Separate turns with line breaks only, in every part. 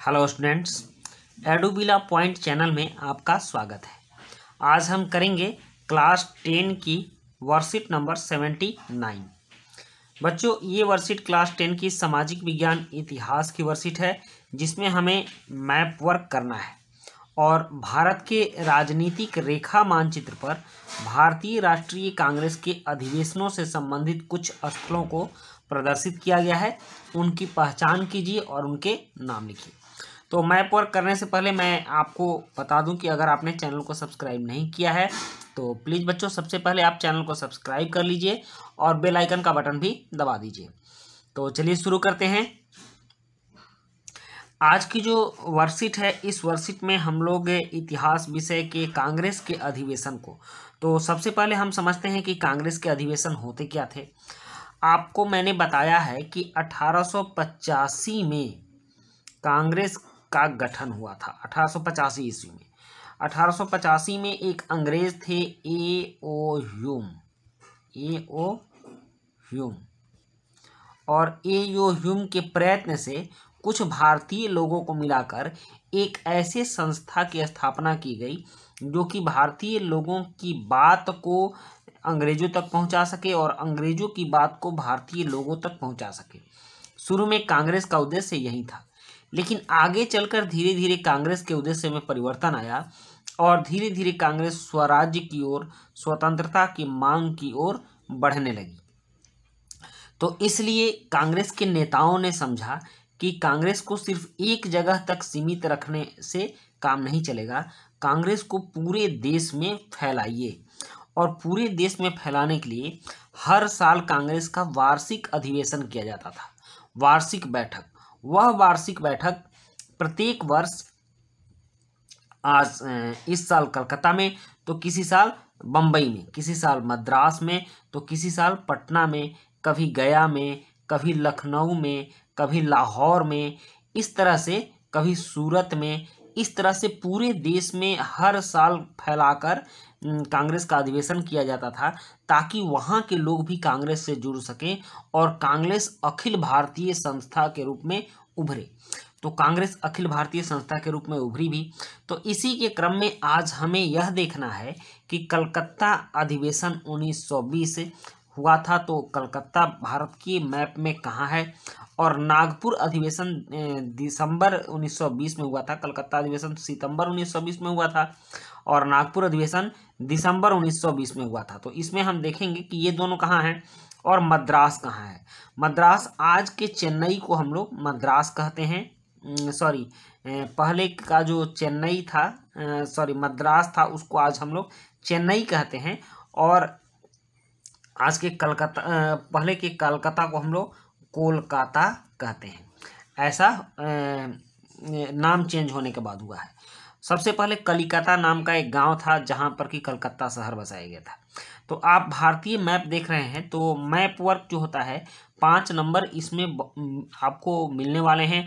hello students Edubilla point channel में आपका स्वागत है आज हम करेंगे क्लास टेन की वर्कशीट नंबर सेवेंटी नाइन बच्चों ये वर्कशीट क्लास टेन की सामाजिक विज्ञान इतिहास की वर्कशीट है जिसमें हमें मैप वर्क करना है और भारत के राजनीतिक रेखा मानचित्र पर भारतीय राष्ट्रीय कांग्रेस के अधिवेशनों से संबंधित कुछ स्थलों को प्रदर्शित किया गया है उनकी पहचान कीजिए और उनके नाम लिखिए तो मैप वर्क करने से पहले मैं आपको बता दूं कि अगर आपने चैनल को सब्सक्राइब नहीं किया है तो प्लीज़ बच्चों सबसे पहले आप चैनल को सब्सक्राइब कर लीजिए और बेल आइकन का बटन भी दबा दीजिए तो चलिए शुरू करते हैं आज की जो वर्कशीट है इस वर्कशीट में हम लोग इतिहास विषय के कांग्रेस के अधिवेशन को तो सबसे पहले हम समझते हैं कि कांग्रेस के अधिवेशन होते क्या थे आपको मैंने बताया है कि अठारह में कांग्रेस का गठन हुआ था अठारह ईस्वी में अठारह में एक अंग्रेज थे ए ओ ह्यूम ए ओ ह्यूम और ए ओ ह्यूम के प्रयत्न से कुछ भारतीय लोगों को मिलाकर एक ऐसे संस्था की स्थापना की गई जो कि भारतीय लोगों की बात को अंग्रेजों तक पहुंचा सके और अंग्रेजों की बात को भारतीय लोगों तक पहुंचा सके शुरू में कांग्रेस का उद्देश्य यही था लेकिन आगे चलकर धीरे धीरे कांग्रेस के उद्देश्य में परिवर्तन आया और धीरे धीरे कांग्रेस स्वराज्य की ओर स्वतंत्रता की मांग की ओर बढ़ने लगी तो इसलिए कांग्रेस के नेताओं ने समझा कि कांग्रेस को सिर्फ एक जगह तक सीमित रखने से काम नहीं चलेगा कांग्रेस को पूरे देश में फैलाइए और पूरे देश में फैलाने के लिए हर साल कांग्रेस का वार्षिक अधिवेशन किया जाता था वार्षिक बैठक वह वार्षिक बैठक प्रत्येक वर्ष आज इस साल कलकत्ता में तो किसी साल बम्बई में किसी साल मद्रास में तो किसी साल पटना में कभी गया में कभी लखनऊ में कभी लाहौर में इस तरह से कभी सूरत में इस तरह से पूरे देश में हर साल फैलाकर कांग्रेस का अधिवेशन किया जाता था ताकि वहाँ के लोग भी कांग्रेस से जुड़ सकें और कांग्रेस अखिल भारतीय संस्था के रूप में उभरे तो कांग्रेस अखिल भारतीय संस्था के रूप में उभरी भी तो इसी के क्रम में आज हमें यह देखना है कि कलकत्ता अधिवेशन 1920 हुआ था तो कलकत्ता भारत की मैप में कहाँ है और नागपुर अधिवेशन दिसंबर 1920 में हुआ था कलकत्ता अधिवेशन सितंबर 1920 में हुआ था और नागपुर अधिवेशन दिसंबर 1920 में हुआ था तो इसमें हम देखेंगे कि ये दोनों कहाँ हैं और मद्रास कहाँ है मद्रास आज के चेन्नई को हम लोग मद्रास कहते हैं सॉरी पहले का जो चेन्नई था सॉरी मद्रास था उसको आज हम लोग चेन्नई कहते हैं और आज के कलकत्ता पहले के कलकत्ता को हम लोग कोलकाता कहते हैं ऐसा नाम चेंज होने के बाद हुआ है सबसे पहले कलिकता नाम का एक गांव था जहां पर कि कलकत्ता शहर बसाया गया था तो आप भारतीय मैप देख रहे हैं तो मैप वर्क जो होता है पाँच नंबर इसमें आपको मिलने वाले हैं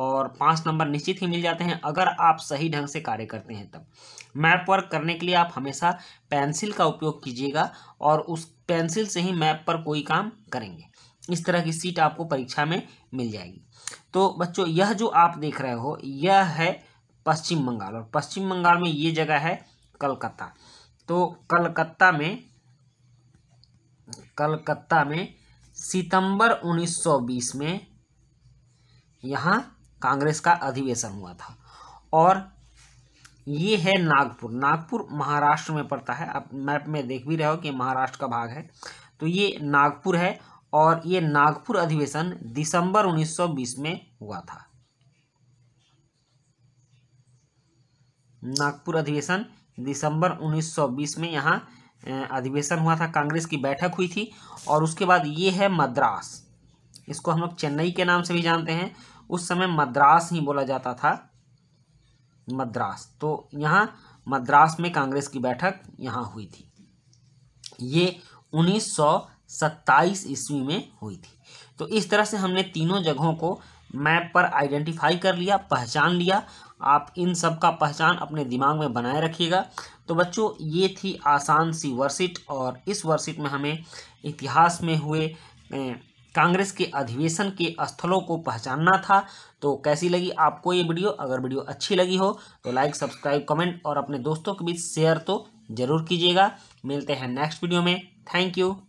और पाँच नंबर निश्चित ही मिल जाते हैं अगर आप सही ढंग से कार्य करते हैं तब मैप वर्क करने के लिए आप हमेशा पेंसिल का उपयोग कीजिएगा और उस पेंसिल से ही मैप पर कोई काम करेंगे इस तरह की सीट आपको परीक्षा में मिल जाएगी तो बच्चों यह जो आप देख रहे हो यह है पश्चिम बंगाल और पश्चिम बंगाल में ये जगह है कलकत्ता तो कलकत्ता में कलकत्ता में सितंबर 1920 में यहाँ कांग्रेस का अधिवेशन हुआ था और ये है नागपुर नागपुर महाराष्ट्र में पड़ता है आप मैप में देख भी रहे हो कि महाराष्ट्र का भाग है तो ये नागपुर है और ये नागपुर अधिवेशन दिसंबर 1920 में हुआ था नागपुर अधिवेशन दिसंबर 1920 में यहाँ अधिवेशन हुआ था कांग्रेस की बैठक हुई थी और उसके बाद ये है मद्रास इसको हम लोग चेन्नई के नाम से भी जानते हैं उस समय मद्रास ही बोला जाता था मद्रास तो यहाँ मद्रास में कांग्रेस की बैठक यहाँ हुई थी ये 1927 ईस्वी में हुई थी तो इस तरह से हमने तीनों जगहों को मैप पर आइडेंटिफाई कर लिया पहचान लिया आप इन सब का पहचान अपने दिमाग में बनाए रखिएगा तो बच्चों ये थी आसान सी वर्सिट और इस वर्सिट में हमें इतिहास में हुए कांग्रेस के अधिवेशन के स्थलों को पहचानना था तो कैसी लगी आपको ये वीडियो अगर वीडियो अच्छी लगी हो तो लाइक सब्सक्राइब कमेंट और अपने दोस्तों के बीच शेयर तो ज़रूर कीजिएगा मिलते हैं नेक्स्ट वीडियो में थैंक यू